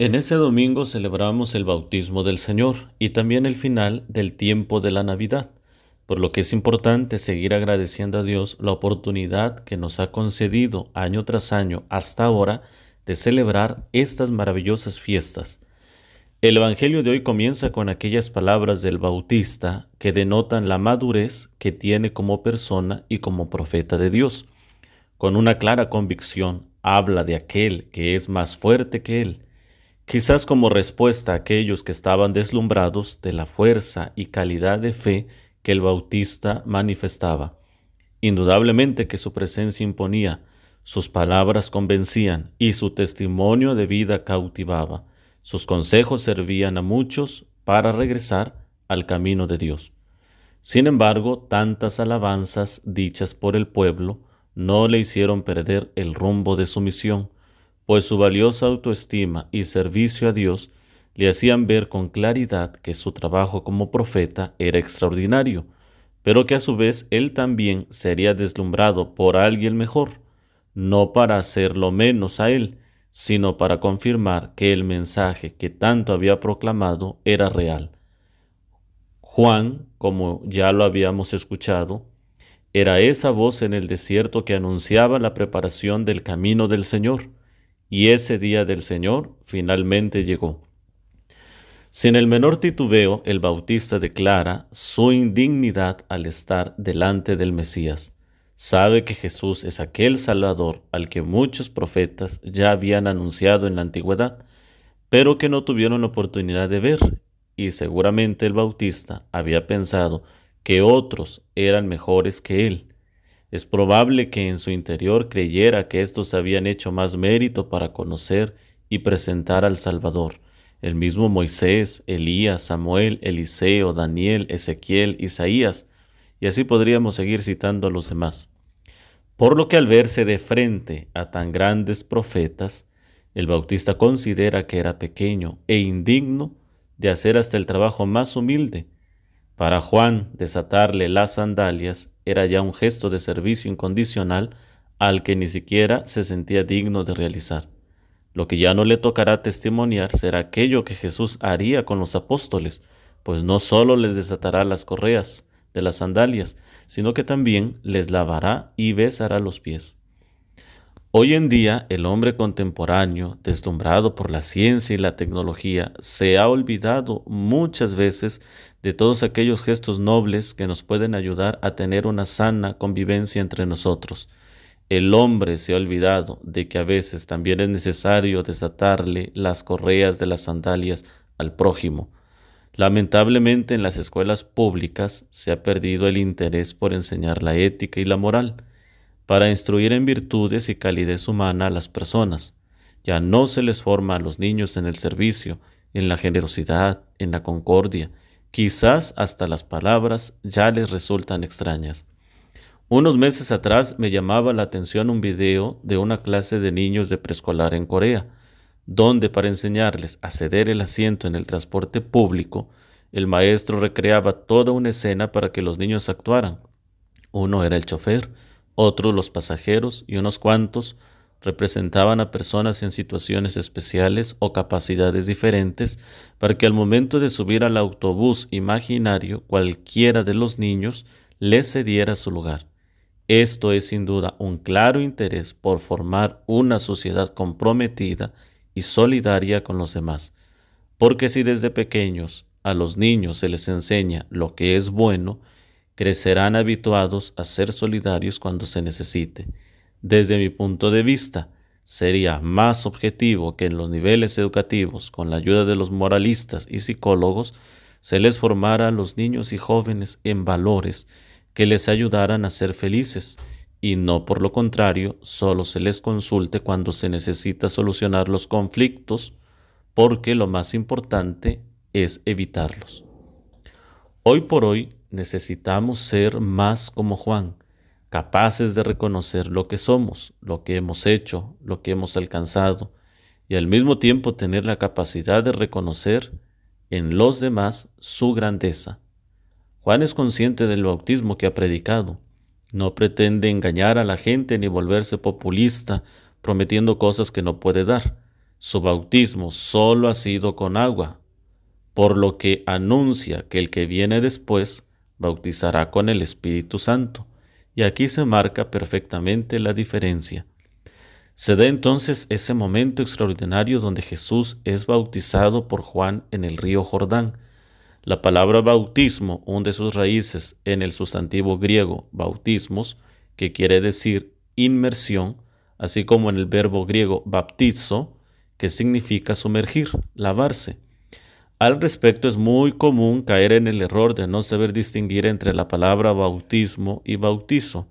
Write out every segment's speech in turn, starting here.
En ese domingo celebramos el bautismo del Señor y también el final del tiempo de la Navidad, por lo que es importante seguir agradeciendo a Dios la oportunidad que nos ha concedido año tras año hasta ahora de celebrar estas maravillosas fiestas. El Evangelio de hoy comienza con aquellas palabras del Bautista que denotan la madurez que tiene como persona y como profeta de Dios. Con una clara convicción, habla de aquel que es más fuerte que él, quizás como respuesta a aquellos que estaban deslumbrados de la fuerza y calidad de fe que el Bautista manifestaba. Indudablemente que su presencia imponía, sus palabras convencían y su testimonio de vida cautivaba. Sus consejos servían a muchos para regresar al camino de Dios. Sin embargo, tantas alabanzas dichas por el pueblo no le hicieron perder el rumbo de su misión, pues su valiosa autoestima y servicio a Dios le hacían ver con claridad que su trabajo como profeta era extraordinario, pero que a su vez él también sería deslumbrado por alguien mejor, no para hacerlo menos a él, sino para confirmar que el mensaje que tanto había proclamado era real. Juan, como ya lo habíamos escuchado, era esa voz en el desierto que anunciaba la preparación del camino del Señor y ese día del Señor finalmente llegó. Sin el menor titubeo, el Bautista declara su indignidad al estar delante del Mesías. Sabe que Jesús es aquel Salvador al que muchos profetas ya habían anunciado en la antigüedad, pero que no tuvieron la oportunidad de ver, y seguramente el Bautista había pensado que otros eran mejores que él, es probable que en su interior creyera que estos habían hecho más mérito para conocer y presentar al Salvador. El mismo Moisés, Elías, Samuel, Eliseo, Daniel, Ezequiel, Isaías, y así podríamos seguir citando a los demás. Por lo que al verse de frente a tan grandes profetas, el bautista considera que era pequeño e indigno de hacer hasta el trabajo más humilde, para Juan, desatarle las sandalias era ya un gesto de servicio incondicional al que ni siquiera se sentía digno de realizar. Lo que ya no le tocará testimoniar será aquello que Jesús haría con los apóstoles, pues no solo les desatará las correas de las sandalias, sino que también les lavará y besará los pies. Hoy en día el hombre contemporáneo, deslumbrado por la ciencia y la tecnología, se ha olvidado muchas veces de todos aquellos gestos nobles que nos pueden ayudar a tener una sana convivencia entre nosotros. El hombre se ha olvidado de que a veces también es necesario desatarle las correas de las sandalias al prójimo. Lamentablemente en las escuelas públicas se ha perdido el interés por enseñar la ética y la moral para instruir en virtudes y calidez humana a las personas. Ya no se les forma a los niños en el servicio, en la generosidad, en la concordia. Quizás hasta las palabras ya les resultan extrañas. Unos meses atrás me llamaba la atención un video de una clase de niños de preescolar en Corea, donde para enseñarles a ceder el asiento en el transporte público, el maestro recreaba toda una escena para que los niños actuaran. Uno era el chofer, otros los pasajeros y unos cuantos representaban a personas en situaciones especiales o capacidades diferentes para que al momento de subir al autobús imaginario cualquiera de los niños les cediera su lugar. Esto es sin duda un claro interés por formar una sociedad comprometida y solidaria con los demás, porque si desde pequeños a los niños se les enseña lo que es bueno, crecerán habituados a ser solidarios cuando se necesite. Desde mi punto de vista, sería más objetivo que en los niveles educativos, con la ayuda de los moralistas y psicólogos, se les formara a los niños y jóvenes en valores que les ayudaran a ser felices y no por lo contrario solo se les consulte cuando se necesita solucionar los conflictos porque lo más importante es evitarlos. Hoy por hoy necesitamos ser más como Juan, capaces de reconocer lo que somos, lo que hemos hecho, lo que hemos alcanzado, y al mismo tiempo tener la capacidad de reconocer en los demás su grandeza. Juan es consciente del bautismo que ha predicado. No pretende engañar a la gente ni volverse populista prometiendo cosas que no puede dar. Su bautismo solo ha sido con agua, por lo que anuncia que el que viene después bautizará con el Espíritu Santo. Y aquí se marca perfectamente la diferencia. Se da entonces ese momento extraordinario donde Jesús es bautizado por Juan en el río Jordán. La palabra bautismo de sus raíces en el sustantivo griego bautismos, que quiere decir inmersión, así como en el verbo griego baptizo, que significa sumergir, lavarse. Al respecto, es muy común caer en el error de no saber distinguir entre la palabra bautismo y bautizo,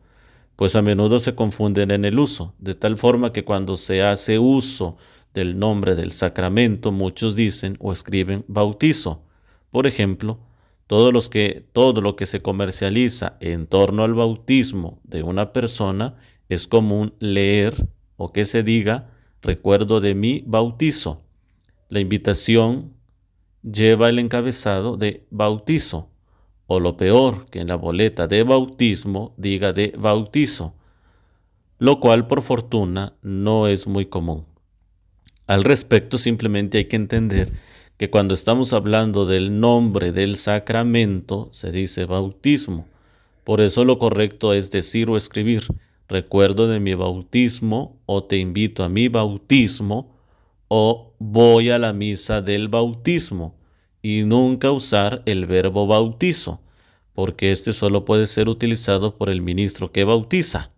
pues a menudo se confunden en el uso, de tal forma que cuando se hace uso del nombre del sacramento, muchos dicen o escriben bautizo. Por ejemplo, todo lo que se comercializa en torno al bautismo de una persona es común leer o que se diga recuerdo de mi bautizo. La invitación lleva el encabezado de bautizo, o lo peor, que en la boleta de bautismo diga de bautizo, lo cual por fortuna no es muy común. Al respecto simplemente hay que entender que cuando estamos hablando del nombre del sacramento se dice bautismo. Por eso lo correcto es decir o escribir, recuerdo de mi bautismo o te invito a mi bautismo, o voy a la misa del bautismo y nunca usar el verbo bautizo, porque este solo puede ser utilizado por el ministro que bautiza.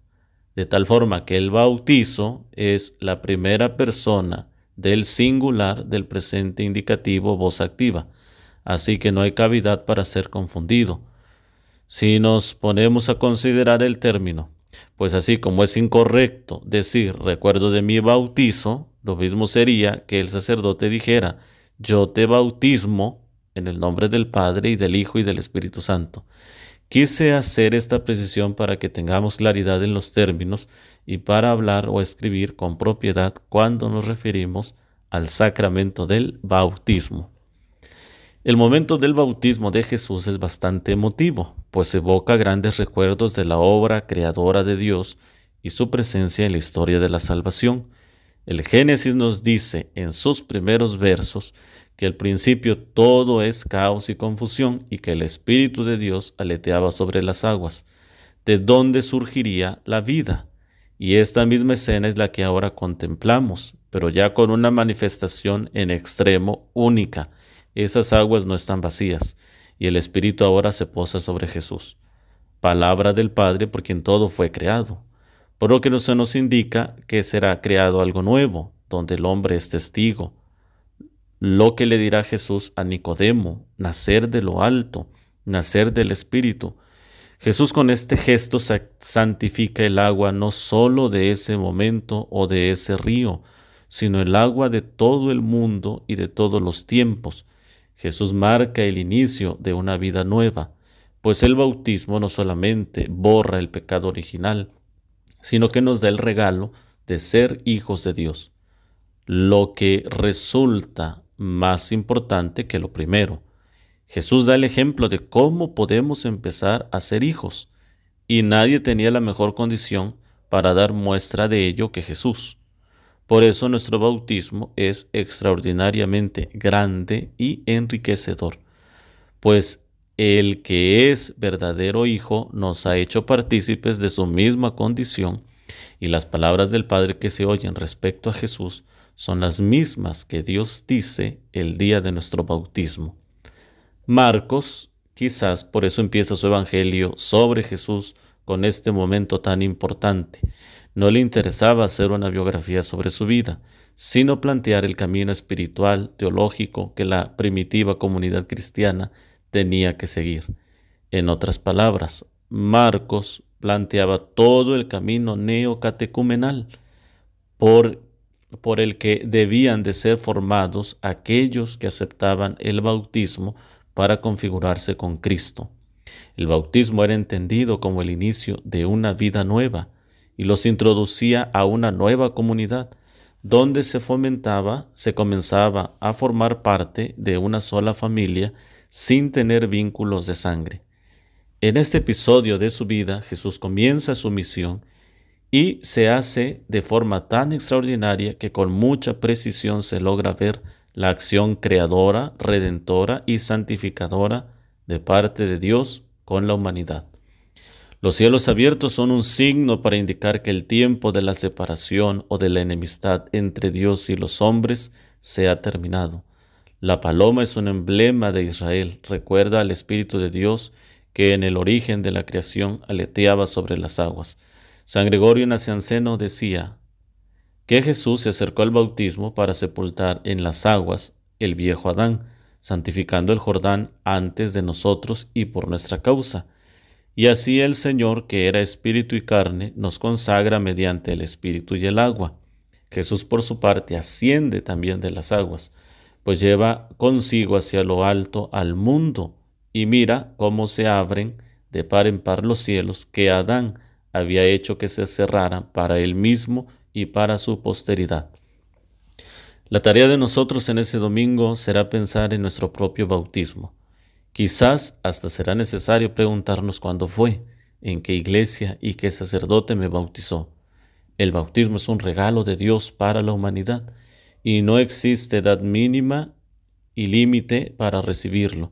De tal forma que el bautizo es la primera persona del singular del presente indicativo voz activa. Así que no hay cavidad para ser confundido. Si nos ponemos a considerar el término, pues así como es incorrecto decir recuerdo de mi bautizo, lo mismo sería que el sacerdote dijera, yo te bautismo en el nombre del Padre y del Hijo y del Espíritu Santo. Quise hacer esta precisión para que tengamos claridad en los términos y para hablar o escribir con propiedad cuando nos referimos al sacramento del bautismo. El momento del bautismo de Jesús es bastante emotivo, pues evoca grandes recuerdos de la obra creadora de Dios y su presencia en la historia de la salvación. El Génesis nos dice en sus primeros versos que al principio todo es caos y confusión y que el Espíritu de Dios aleteaba sobre las aguas, de donde surgiría la vida. Y esta misma escena es la que ahora contemplamos, pero ya con una manifestación en extremo única. Esas aguas no están vacías y el Espíritu ahora se posa sobre Jesús. Palabra del Padre por quien todo fue creado. Por lo que nos indica que será creado algo nuevo, donde el hombre es testigo. Lo que le dirá Jesús a Nicodemo, nacer de lo alto, nacer del Espíritu. Jesús con este gesto santifica el agua no sólo de ese momento o de ese río, sino el agua de todo el mundo y de todos los tiempos. Jesús marca el inicio de una vida nueva, pues el bautismo no solamente borra el pecado original, sino que nos da el regalo de ser hijos de Dios, lo que resulta más importante que lo primero. Jesús da el ejemplo de cómo podemos empezar a ser hijos, y nadie tenía la mejor condición para dar muestra de ello que Jesús. Por eso nuestro bautismo es extraordinariamente grande y enriquecedor, pues el que es verdadero Hijo nos ha hecho partícipes de su misma condición, y las palabras del Padre que se oyen respecto a Jesús son las mismas que Dios dice el día de nuestro bautismo. Marcos, quizás por eso empieza su Evangelio sobre Jesús con este momento tan importante. No le interesaba hacer una biografía sobre su vida, sino plantear el camino espiritual, teológico que la primitiva comunidad cristiana tenía que seguir. En otras palabras, Marcos planteaba todo el camino neocatecumenal por, por el que debían de ser formados aquellos que aceptaban el bautismo para configurarse con Cristo. El bautismo era entendido como el inicio de una vida nueva y los introducía a una nueva comunidad, donde se fomentaba, se comenzaba a formar parte de una sola familia sin tener vínculos de sangre. En este episodio de su vida, Jesús comienza su misión y se hace de forma tan extraordinaria que con mucha precisión se logra ver la acción creadora, redentora y santificadora de parte de Dios con la humanidad. Los cielos abiertos son un signo para indicar que el tiempo de la separación o de la enemistad entre Dios y los hombres se ha terminado. La paloma es un emblema de Israel, recuerda al Espíritu de Dios que en el origen de la creación aleteaba sobre las aguas. San Gregorio Nacianceno decía que Jesús se acercó al bautismo para sepultar en las aguas el viejo Adán, santificando el Jordán antes de nosotros y por nuestra causa. Y así el Señor, que era espíritu y carne, nos consagra mediante el espíritu y el agua. Jesús por su parte asciende también de las aguas pues lleva consigo hacia lo alto al mundo y mira cómo se abren de par en par los cielos que Adán había hecho que se cerraran para él mismo y para su posteridad. La tarea de nosotros en ese domingo será pensar en nuestro propio bautismo. Quizás hasta será necesario preguntarnos cuándo fue, en qué iglesia y qué sacerdote me bautizó. El bautismo es un regalo de Dios para la humanidad y no existe edad mínima y límite para recibirlo.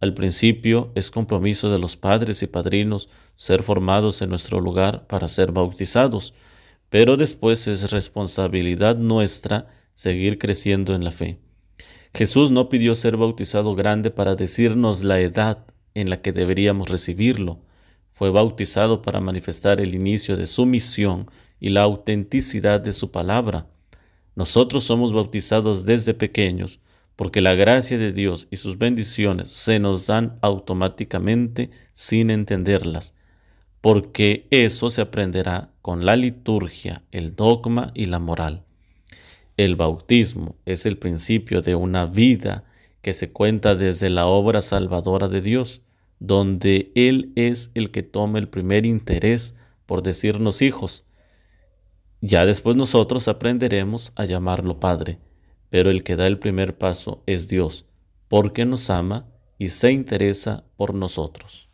Al principio es compromiso de los padres y padrinos ser formados en nuestro lugar para ser bautizados, pero después es responsabilidad nuestra seguir creciendo en la fe. Jesús no pidió ser bautizado grande para decirnos la edad en la que deberíamos recibirlo. Fue bautizado para manifestar el inicio de su misión y la autenticidad de su palabra. Nosotros somos bautizados desde pequeños porque la gracia de Dios y sus bendiciones se nos dan automáticamente sin entenderlas, porque eso se aprenderá con la liturgia, el dogma y la moral. El bautismo es el principio de una vida que se cuenta desde la obra salvadora de Dios, donde Él es el que toma el primer interés por decirnos hijos, ya después nosotros aprenderemos a llamarlo Padre, pero el que da el primer paso es Dios, porque nos ama y se interesa por nosotros.